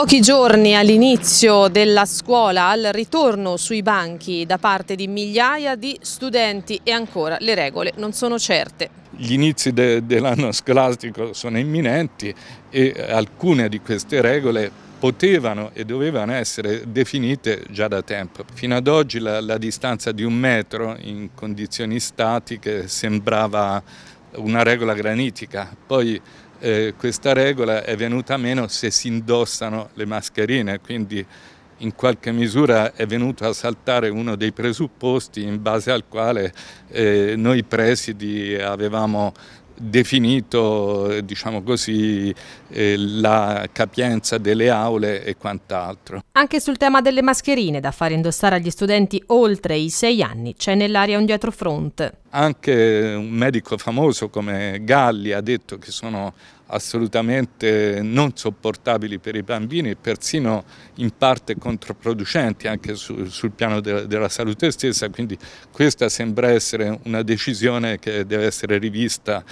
pochi giorni all'inizio della scuola, al ritorno sui banchi da parte di migliaia di studenti e ancora le regole non sono certe. Gli inizi de dell'anno scolastico sono imminenti e eh, alcune di queste regole potevano e dovevano essere definite già da tempo. Fino ad oggi la, la distanza di un metro in condizioni statiche sembrava una regola granitica, poi eh, questa regola è venuta meno se si indossano le mascherine, quindi in qualche misura è venuto a saltare uno dei presupposti in base al quale eh, noi presidi avevamo definito diciamo così, eh, la capienza delle aule e quant'altro. Anche sul tema delle mascherine da fare indossare agli studenti oltre i sei anni c'è nell'aria un dietrofront. Anche un medico famoso come Galli ha detto che sono assolutamente non sopportabili per i bambini e persino in parte controproducenti anche su, sul piano de, della salute stessa, quindi questa sembra essere una decisione che deve essere rivista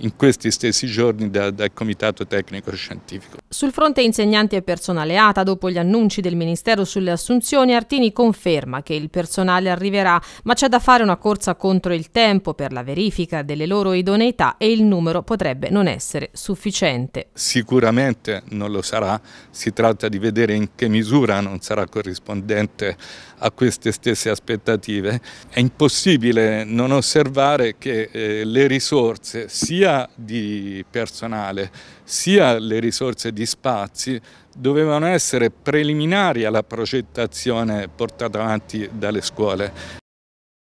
in questi stessi giorni da, dal Comitato Tecnico Scientifico. Sul fronte insegnanti e personale ATA, dopo gli annunci del Ministero sulle assunzioni, Artini conferma che il personale arriverà, ma c'è da fare una corsa contro il tempo per la verifica delle loro idoneità e il numero potrebbe non essere sufficiente sufficiente. Sicuramente non lo sarà, si tratta di vedere in che misura non sarà corrispondente a queste stesse aspettative. È impossibile non osservare che eh, le risorse sia di personale sia le risorse di spazi dovevano essere preliminari alla progettazione portata avanti dalle scuole.